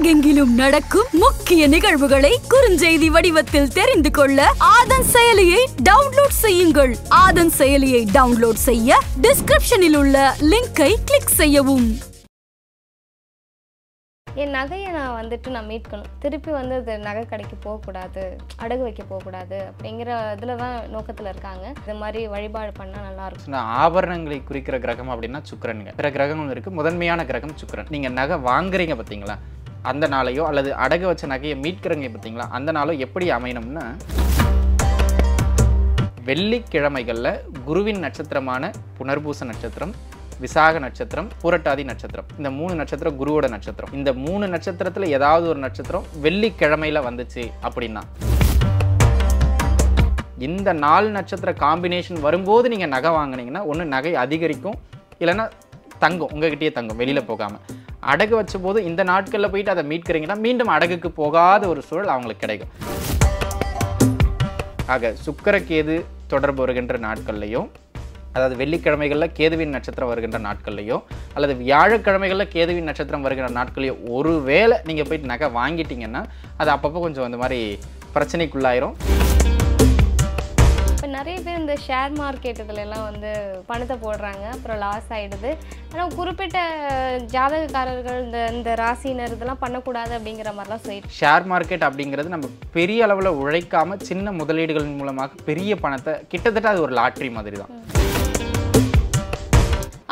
உலகெங்கிலும் நடக்கும் முக்கிய நிகழ்வுகளை குறுஞ்செய்தி வடிவத்தில் தெரிந்து கொள்ள ஆதன் செயலியை டவுன்லோட் செய்யுங்கள் ஆதன் செயலியை டவுன்லோட் செய்ய டிஸ்கிரிப்ஷனில் உள்ள லிங்கை கிளிக் செய்யவும் என் நகையை நான் வந்துட்டு நான் மீட்கணும் திருப்பி வந்து அது நகை கடைக்கு போகக்கூடாது அடகு வைக்க போகக்கூடாது அப்படிங்கிற இதில் தான் நோக்கத்தில் இருக்காங்க இது மாதிரி வழிபாடு பண்ணால் நல்லாயிருக்கும் நான் ஆபரணங்களை குறிக்கிற கிரகம் அப்படின்னா சுக்கரனுங்க பிற கிரகங்கள் இருக்குது முதன்மையான கிரகம் சுக்கரன் நீங்கள் நகை வாங்குறீங்க பார்த்தீங்களா அந்த நாளையோ அல்லது அடகு வச்ச நகையை மீட்கிறங்க பார்த்தீங்களா அந்த நாளோ எப்படி அமையணும்னா வெள்ளிக்கிழமைகளில் குருவின் நட்சத்திரமான புனர்பூச நட்சத்திரம் விசாக நட்சத்திரம் புரட்டாதி நட்சத்திரம் இந்த மூணு நட்சத்திரம் குருவோட நட்சத்திரம் இந்த மூணு நட்சத்திரத்தில் ஏதாவது ஒரு நட்சத்திரம் வெள்ளிக்கிழமையில் வந்துச்சு அப்படின்னா இந்த நாலு நட்சத்திர காம்பினேஷன் வரும்போது நீங்கள் நகை வாங்கினீங்கன்னா ஒன்று நகை அதிகரிக்கும் இல்லைன்னா தங்கும் உங்ககிட்டயே தங்கும் வெளியில் போகாமல் அடகு வச்ச போது இந்த நாட்களில் போயிட்டு அதை மீட்கிறீங்கன்னா மீண்டும் அடகுக்கு போகாத ஒரு சூழல் அவங்களுக்கு கிடைக்கும் ஆக சுக்கரக்கேது தொடர்பு வருகின்ற நாட்கள்லையும் அதாவது வெள்ளிக்கிழமைகளில் கேதுவின் நட்சத்திரம் வருகின்ற நாட்கள்லையோ அல்லது வியாழக்கிழமைகளில் கேதுவின் நட்சத்திரம் வருகின்ற நாட்கள்லையோ ஒரு வேளை நீங்கள் போயிட்டு நகை வாங்கிட்டீங்கன்னா அது அப்பப்போ கொஞ்சம் அந்த மாதிரி பிரச்சனைக்குள்ளாயிரும் நிறைய பேர் இந்த ஷேர் மார்க்கெட் இதுலலாம் வந்து பணத்தை போடுறாங்க அப்புறம் லாஸ் ஆகிடுது ஆனால் குறிப்பிட்ட ஜாதகக்காரர்கள் இந்த இந்த ராசினர் இதெல்லாம் பண்ணக்கூடாது அப்படிங்கிற மாதிரிலாம் சொல்லிட்டு ஷேர் மார்க்கெட் அப்படிங்கிறது நம்ம பெரிய அளவில் உழைக்காமல் சின்ன முதலீடுகளின் மூலமாக பெரிய பணத்தை கிட்டத்தட்ட அது ஒரு லாட்ரி மாதிரி தான்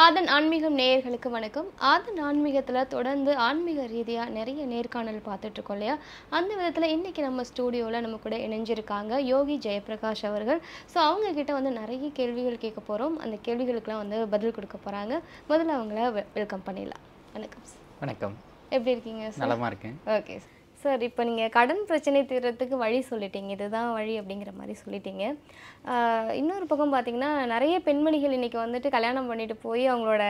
ஆதன் ஆன்மீகம் நேயர்களுக்கு வணக்கம் ஆதன் ஆன்மீகத்தில் தொடர்ந்து ஆன்மீக ரீதியாக நிறைய நேர்காணல் பார்த்துட்ருக்கோம் இல்லையா அந்த விதத்தில் இன்றைக்கி நம்ம ஸ்டூடியோவில் நம்ம கூட இணைஞ்சிருக்காங்க யோகி ஜெயபிரகாஷ் அவர்கள் ஸோ அவங்கக்கிட்ட வந்து நிறைய கேள்விகள் கேட்க போகிறோம் அந்த கேள்விகளுக்கெலாம் வந்து பதில் கொடுக்க போகிறாங்க முதல்ல அவங்கள வெல்கம் பண்ணிடலாம் வணக்கம் வணக்கம் எப்படி இருக்கீங்க நலமாக இருக்கேன் ஓகே சார் சார் இப்போ நீங்கள் கடன் பிரச்சனை தீர்றதுக்கு வழி சொல்லிட்டீங்க இதுதான் வழி அப்படிங்கிற மாதிரி சொல்லிட்டீங்க இன்னொரு பக்கம் பார்த்தீங்கன்னா நிறைய பெண்மணிகள் இன்றைக்கி வந்துட்டு கல்யாணம் பண்ணிட்டு போய் அவங்களோட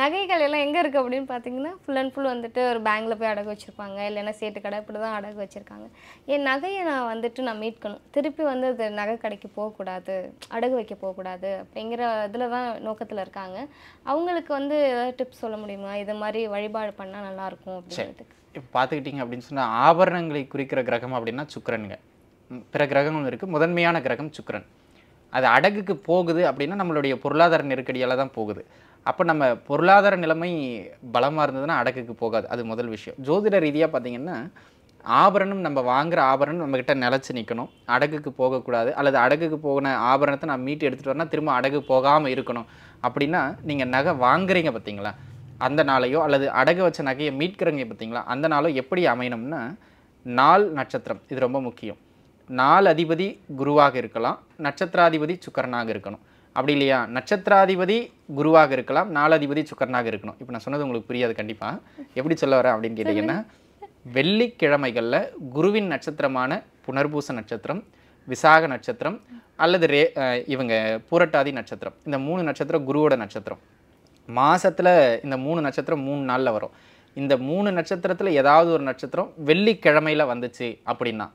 நகைகள் எல்லாம் எங்கே இருக்குது அப்படின்னு பார்த்தீங்கன்னா ஃபுல் அண்ட் ஃபுல் வந்துட்டு ஒரு பேங்கில் போய் அடகு வச்சுருப்பாங்க இல்லைன்னா சேட்டு கடை இப்படி தான் அடகு வச்சுருக்காங்க என் நகையை நான் வந்துட்டு நான் மீட்கணும் திருப்பி வந்து அது நகை கடைக்கு போகக்கூடாது அடகு வைக்க போகக்கூடாது அப்படிங்கிற இதில் தான் நோக்கத்தில் இருக்காங்க அவங்களுக்கு வந்து ஏதாவது டிப்ஸ் சொல்ல முடியுமா இது மாதிரி வழிபாடு பண்ணால் நல்லாயிருக்கும் அப்படின்றதுக்கு பார்த்துக்கிட்டிங்க அப்படின்னு சொன்னால் ஆபரணங்களை குறிக்கிற கிரகம் அப்படின்னா சுக்கரனுங்க பிற கிரகங்கள் இருக்குது முதன்மையான கிரகம் சுக்கரன் அது அடகுக்கு போகுது அப்படின்னா நம்மளுடைய பொருளாதார நெருக்கடியால் தான் போகுது அப்போ நம்ம பொருளாதார நிலைமை பலமாக இருந்ததுன்னா அடக்குக்கு போகாது அது முதல் விஷயம் ஜோதிட ரீதியாக பார்த்திங்கன்னா ஆபரணம் நம்ம வாங்குகிற ஆபரணம் நம்மக்கிட்ட நிலச்சி நிற்கணும் அடகுக்கு போகக்கூடாது அல்லது அடகுக்கு போகின ஆபரணத்தை நான் மீட்டு எடுத்துகிட்டு வரேன்னா திரும்ப அடகு போகாமல் இருக்கணும் அப்படின்னா நீங்கள் நகை வாங்குறீங்க பார்த்தீங்களா அந்த நாளையோ அல்லது அடகு வச்ச நகையை மீட்கிறவங்க பார்த்திங்களா அந்த நாளோ எப்படி அமையணும்னா நாள் நட்சத்திரம் இது ரொம்ப முக்கியம் நாள் அதிபதி குருவாக இருக்கலாம் நட்சத்திராதிபதி சுக்கரனாக இருக்கணும் அப்படி இல்லையா நட்சத்திராதிபதி குருவாக இருக்கலாம் அதிபதி சுக்கரனாக இருக்கணும் இப்போ நான் சொன்னது உங்களுக்கு புரியாது கண்டிப்பாக எப்படி சொல்ல வரேன் அப்படின்னு கேட்டிங்கன்னா வெள்ளிக்கிழமைகளில் குருவின் நட்சத்திரமான புனர்பூச நட்சத்திரம் விசாக நட்சத்திரம் அல்லது ரே இவங்க பூரட்டாதி நட்சத்திரம் இந்த மூணு நட்சத்திரம் குருவோட நட்சத்திரம் மாதத்தில் இந்த மூணு நட்சத்திரம் மூணு நாளில் வரும் இந்த மூணு நட்சத்திரத்தில் ஏதாவது ஒரு நட்சத்திரம் வெள்ளிக்கிழமையில் வந்துச்சு அப்படின்னா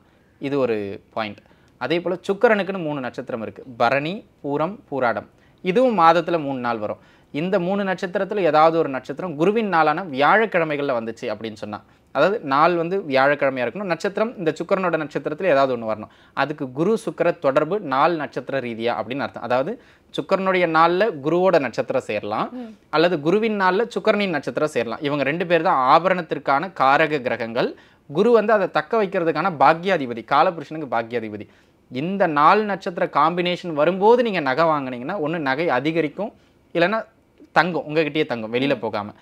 இது ஒரு பாயிண்ட் அதே போல் சுக்கரனுக்குன்னு மூணு நட்சத்திரம் இருக்குது பரணி பூரம் பூராடம் இதுவும் மாதத்தில் மூணு நாள் வரும் இந்த மூணு நட்சத்திரத்தில் ஏதாவது ஒரு நட்சத்திரம் குருவின் நாளான வியாழக்கிழமைகளில் வந்துச்சு அப்படின்னு சொன்னால் அதாவது நாள் வந்து வியாழக்கிழமையாக இருக்கணும் நட்சத்திரம் இந்த சுக்கரனோட நட்சத்திரத்தில் ஏதாவது ஒன்று வரணும் அதுக்கு குரு சுக்கர தொடர்பு நாள் நட்சத்திர ரீதியாக அப்படின்னு அர்த்தம் அதாவது சுக்கரனுடைய நாளில் குருவோட நட்சத்திரம் சேரலாம் அல்லது குருவின் நாளில் சுக்கரனின் நட்சத்திரம் சேரலாம் இவங்க ரெண்டு பேர் தான் ஆபரணத்திற்கான காரக கிரகங்கள் குரு வந்து அதை தக்க வைக்கிறதுக்கான பாக்யாதிபதி காலபுருஷனுக்கு பாக்யாதிபதி இந்த நாள் நட்சத்திர காம்பினேஷன் வரும்போது நீங்கள் நகை வாங்கினீங்கன்னா ஒன்று நகை அதிகரிக்கும் இல்லைன்னா தங்கும் உங்ககிட்டயே தங்கும் வெளியில போகாம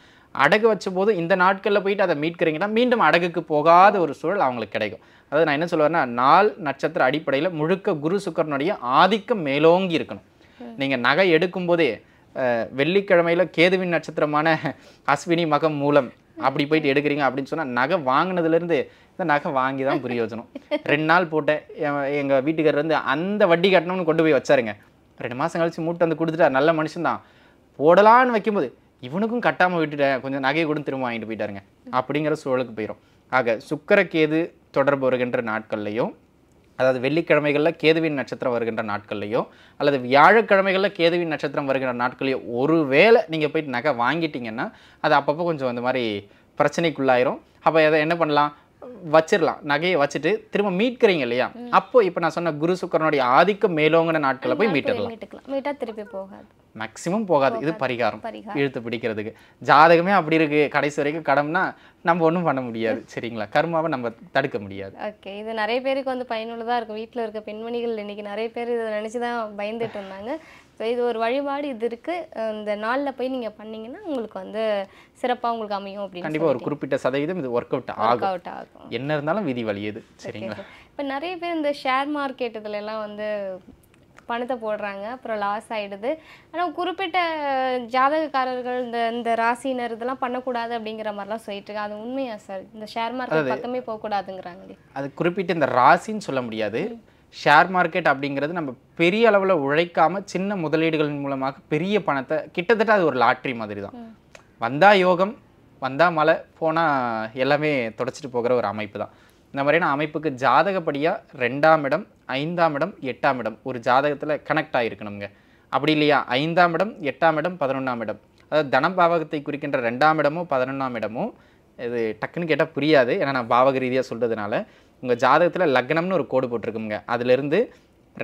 அடகு வச்ச போது இந்த நாட்களில் போயிட்டு அதை மீட்கிறீங்கன்னா மீண்டும் அடகுக்கு போகாத ஒரு சூழல் அவங்களுக்கு கிடைக்கும் அதாவது நான் என்ன சொல்லுவேன்னா நாள் நட்சத்திர அடிப்படையில முழுக்க குரு சுக்கரனுடைய ஆதிக்கம் மேலோங்கி இருக்கணும் நீங்க நகை எடுக்கும் போதே வெள்ளிக்கிழமையில கேதுவின் நட்சத்திரமான அஸ்வினி மகம் மூலம் அப்படி போயிட்டு எடுக்கிறீங்க அப்படின்னு சொன்னா நகை வாங்கினதுல இருந்து இந்த நகை வாங்கி தான் பிரயோஜனம் ரெண்டு நாள் போட்டேன் எங்க வீட்டுக்காரர் வந்து அந்த வட்டி கட்டணும்னு கொண்டு போய் வச்சாருங்க ரெண்டு மாசம் கழிச்சு மூட்டை வந்து கொடுத்துட்டா நல்ல மனுஷன் தான் போடலான்னு வைக்கும்போது இவனுக்கும் கட்டாமல் விட்டுட்டேன் கொஞ்சம் நகையை கூட திரும்ப வாங்கிட்டு போயிட்டாருங்க அப்படிங்கிற சூழலுக்கு போயிடும் ஆக சுக்கரக்கேது தொடர்பு வருகின்ற நாட்கள்லையும் அதாவது வெள்ளிக்கிழமைகளில் கேதுவின் நட்சத்திரம் வருகின்ற நாட்கள்லையோ அல்லது வியாழக்கிழமைகளில் கேதுவின் நட்சத்திரம் வருகின்ற நாட்கள்லையோ ஒரு வேளை நீங்கள் போயிட்டு நகை வாங்கிட்டீங்கன்னா அது அப்பப்போ கொஞ்சம் அந்த மாதிரி பிரச்சனைக்குள்ளாயிரும் அப்போ அதை என்ன பண்ணலாம் வச்சிடலாம் நகையை வச்சுட்டு திரும்ப மீட்கிறீங்க இல்லையா அப்போ இப்போ நான் சொன்ன குரு சுக்கரனுடைய ஆதிக்கம் மேலோங்கிற நாட்களை போய் மீட்டுக்கலாம் மீட்டா திருப்பி போகாது மேக்ஸிமம் போகாது இது பரிகாரம் இழுத்து பிடிக்கிறதுக்கு ஜாதகமே அப்படி இருக்கு கடைசி வரைக்கும் கடம்னா நம்ம ஒன்றும் பண்ண முடியாது சரிங்களா கர்மாவை நம்ம தடுக்க முடியாது ஓகே இது நிறைய பேருக்கு வந்து பயனுள்ளதாக இருக்கும் வீட்டில் இருக்க பெண்மணிகள் இன்னைக்கு நிறைய பேர் இதை நினச்சி தான் பயந்துட்டு இருந்தாங்க ஸோ இது ஒரு வழிபாடு இது இருக்கு இந்த நாளில் போய் நீங்கள் பண்ணீங்கன்னா உங்களுக்கு வந்து சிறப்பாக உங்களுக்கு அமையும் அப்படின்னு கண்டிப்பாக ஒரு குறிப்பிட்ட சதவீதம் இது ஒர்க் அவுட் ஆகும் அவுட் ஆகும் என்ன இருந்தாலும் விதி வழியுது சரிங்களா இப்போ நிறைய பேர் இந்த ஷேர் மார்க்கெட் இதுல எல்லாம் வந்து பணத்தை போடுறாங்க அப்புறம் லாஸ் ஆகிடுது ஆனால் குறிப்பிட்ட ஜாதகக்காரர்கள் இந்த இந்த ராசினர் இதெல்லாம் பண்ணக்கூடாது அப்படிங்கிற மாதிரிலாம் சொல்லிட்டு இருக்காங்க அது உண்மையா சார் இந்த ஷேர் மார்க்கெட் பக்கமே போகக்கூடாதுங்கிறாங்களே அது குறிப்பிட்ட இந்த ராசின்னு சொல்ல முடியாது ஷேர் மார்க்கெட் அப்படிங்கிறது நம்ம பெரிய அளவில் உழைக்காமல் சின்ன முதலீடுகளின் மூலமாக பெரிய பணத்தை கிட்டத்தட்ட அது ஒரு லாட்ரி மாதிரி தான் வந்தால் யோகம் வந்தால் மழை போனால் எல்லாமே தொடச்சிட்டு போகிற ஒரு அமைப்பு தான் இந்த மாதிரியான அமைப்புக்கு ஜாதகப்படியாக ரெண்டாம் இடம் ஐந்தாம் இடம் எட்டாம் இடம் ஒரு ஜாதகத்தில் கனெக்ட் ஆகிருக்கணுங்க அப்படி இல்லையா ஐந்தாம் இடம் எட்டாம் இடம் பதினொன்றாம் இடம் அதாவது தனம் பாவகத்தை குறிக்கின்ற ரெண்டாம் இடமோ பதினொன்றாம் இடமோ இது டக்குன்னு கேட்டால் புரியாது ஏன்னா நான் பாவக ரீதியாக சொல்கிறதுனால உங்கள் ஜாதகத்தில் லக்னம்னு ஒரு கோடு போட்டிருக்குங்க அதிலிருந்து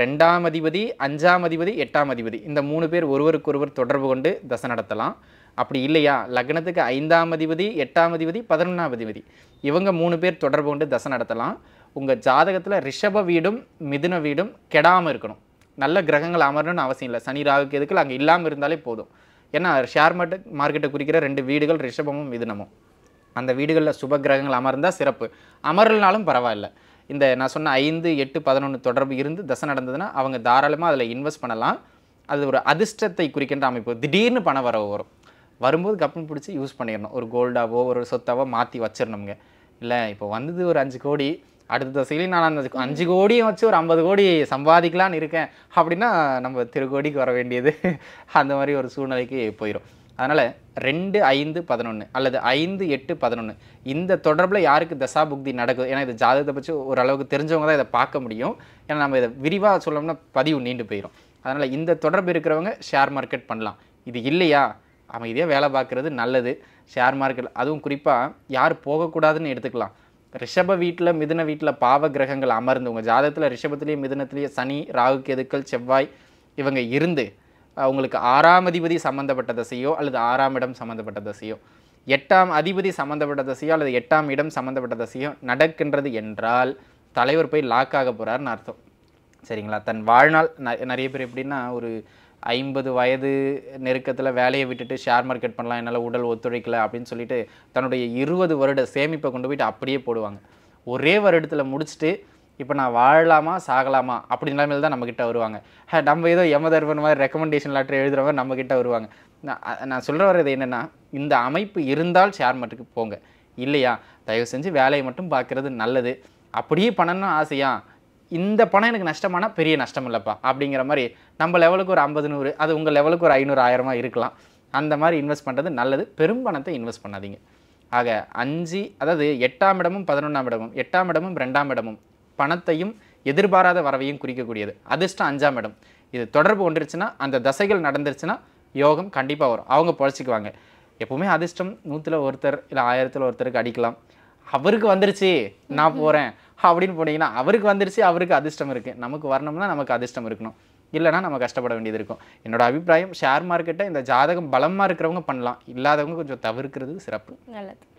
ரெண்டாம் அதிபதி அஞ்சாம் அதிபதி எட்டாம் அதிபதி இந்த மூணு பேர் ஒருவருக்கொருவர் தொடர்பு கொண்டு தசை நடத்தலாம் அப்படி இல்லையா லக்னத்துக்கு ஐந்தாம் அதிபதி எட்டாம் அதிபதி பதினொன்றாம் அதிபதி இவங்க மூணு பேர் தொடர்பு கொண்டு தசை நடத்தலாம் உங்கள் ஜாதகத்தில் ரிஷப வீடும் மிதுன வீடும் கெடாமல் இருக்கணும் நல்ல கிரகங்கள் அமரணும்னு அவசியம் இல்லை சனி ராகுக்கு எதுக்குள்ள அங்கே இல்லாமல் இருந்தாலே போதும் ஏன்னா ஷேர் மார்க்கெட் மார்க்கெட்டை குறிக்கிற ரெண்டு வீடுகள் ரிஷபமும் மிதுனமும் அந்த வீடுகளில் சுப கிரகங்கள் அமர்ந்தால் சிறப்பு அமரல்னாலும் பரவாயில்ல இந்த நான் சொன்ன ஐந்து எட்டு பதினொன்று தொடர்பு இருந்து தசை நடந்ததுன்னா அவங்க தாராளமாக அதில் இன்வெஸ்ட் பண்ணலாம் அது ஒரு அதிர்ஷ்டத்தை குறிக்கின்ற அமைப்பு திடீர்னு பணம் வரவு வரும் வரும்போது கப்பன் பிடிச்சி யூஸ் பண்ணிடணும் ஒரு கோல்டாவோ ஒரு சொத்தாவோ மாற்றி வச்சிடணுங்க இல்லை இப்போ வந்தது ஒரு அஞ்சு கோடி அடுத்த தசையிலையும் நான் அந்த அஞ்சு கோடியும் வச்சு ஒரு ஐம்பது கோடி சம்பாதிக்கலான்னு இருக்கேன் அப்படின்னா நம்ம திருக்கோடிக்கு வர வேண்டியது அந்த மாதிரி ஒரு சூழ்நிலைக்கு போயிடும் அதனால் ரெண்டு ஐந்து பதினொன்று அல்லது ஐந்து எட்டு பதினொன்று இந்த தொடர்பில் யாருக்கு தசா புக்தி நடக்குது ஏன்னா இது ஜாதகத்தை பற்றி ஓரளவுக்கு தெரிஞ்சவங்க தான் இதை பார்க்க முடியும் ஏன்னா நம்ம இதை விரிவாக சொல்லணும்னா பதிவு நீண்டு போயிடும் அதனால் இந்த தொடர்பு இருக்கிறவங்க ஷேர் மார்க்கெட் பண்ணலாம் இது இல்லையா அமைதியாக வேலை பார்க்குறது நல்லது ஷேர் மார்க்கெட் அதுவும் குறிப்பாக யார் போகக்கூடாதுன்னு எடுத்துக்கலாம் ரிஷப வீட்டில் மிதுன வீட்டில் பாவ கிரகங்கள் அமர்ந்து உங்கள் ஜாதகத்தில் ரிஷபத்துலேயும் மிதுனத்துலேயும் சனி ராகு கெதுக்கள் செவ்வாய் இவங்க இருந்து உங்களுக்கு ஆறாம் அதிபதி சம்மந்தப்பட்ட தசையோ அல்லது ஆறாம் இடம் சம்மந்தப்பட்ட தசையோ எட்டாம் அதிபதி சம்மந்தப்பட்ட தசையோ அல்லது எட்டாம் இடம் சம்மந்தப்பட்ட தசையோ நடக்கின்றது என்றால் தலைவர் போய் லாக் ஆக போகிறார்னு அர்த்தம் சரிங்களா தன் வாழ்நாள் நிறைய பேர் எப்படின்னா ஒரு ஐம்பது வயது நெருக்கத்தில் வேலையை விட்டுட்டு ஷேர் மார்க்கெட் பண்ணலாம் என்னால் உடல் ஒத்துழைக்கலை அப்படின்னு சொல்லிட்டு தன்னுடைய இருபது வருட சேமிப்பை கொண்டு போயிட்டு அப்படியே போடுவாங்க ஒரே வருடத்தில் முடிச்சுட்டு இப்போ நான் வாழலாமா சாகலாமா அப்படி நிலைமையில் தான் நம்மக்கிட்ட வருவாங்க நம்ம ஏதோ யமதர்மன் மாதிரி ரெக்கமெண்டேஷன் லெட்டர் எழுதுகிற மாதிரி நம்மக்கிட்ட வருவாங்க நான் நான் சொல்கிற வர்றது என்னென்னா இந்த அமைப்பு இருந்தால் ஷேர் மார்க்கெட்டுக்கு போங்க இல்லையா தயவு செஞ்சு வேலையை மட்டும் பார்க்குறது நல்லது அப்படியே பண்ணணும் ஆசையா இந்த பணம் எனக்கு நஷ்டமானால் பெரிய நஷ்டம் இல்லைப்பா அப்படிங்கிற மாதிரி நம்ம லெவலுக்கு ஒரு ஐம்பது நூறு அது உங்கள் லெவலுக்கு ஒரு ஐநூறு ஆயிரமா இருக்கலாம் அந்த மாதிரி இன்வெஸ்ட் பண்ணுறது நல்லது பெரும் பணத்தை இன்வெஸ்ட் பண்ணாதீங்க ஆக அஞ்சு அதாவது எட்டாம் இடமும் பதினொன்றாம் இடமும் எட்டாம் இடமும் ரெண்டாம் இடமும் பணத்தையும் எதிர்பாராத வரவையும் குறிக்கக்கூடியது அதிர்ஷ்டம் அஞ்சாம் இடம் இது தொடர்பு கொண்டுருச்சுன்னா அந்த தசைகள் நடந்துருச்சுன்னா யோகம் கண்டிப்பாக வரும் அவங்க பொழைச்சிக்குவாங்க எப்போவுமே அதிர்ஷ்டம் நூற்றில் ஒருத்தர் இல்லை ஆயிரத்தில் ஒருத்தருக்கு அடிக்கலாம் அவருக்கு வந்துருச்சு நான் போகிறேன் அப்படின்னு போனீங்கன்னா அவருக்கு வந்துருச்சு அவருக்கு அதிர்ஷ்டம் இருக்குது நமக்கு வரணும்னா நமக்கு அதிர்ஷ்டம் இருக்கணும் இல்லைனா நம்ம கஷ்டப்பட வேண்டியது இருக்கும் என்னோட அபிப்பிராயம் ஷேர் மார்க்கெட்டை இந்த ஜாதகம் பலமாக இருக்கிறவங்க பண்ணலாம் இல்லாதவங்க கொஞ்சம் தவிர்க்கிறது சிறப்பு நல்லது